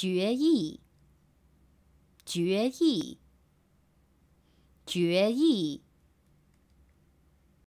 决议，决议，决议。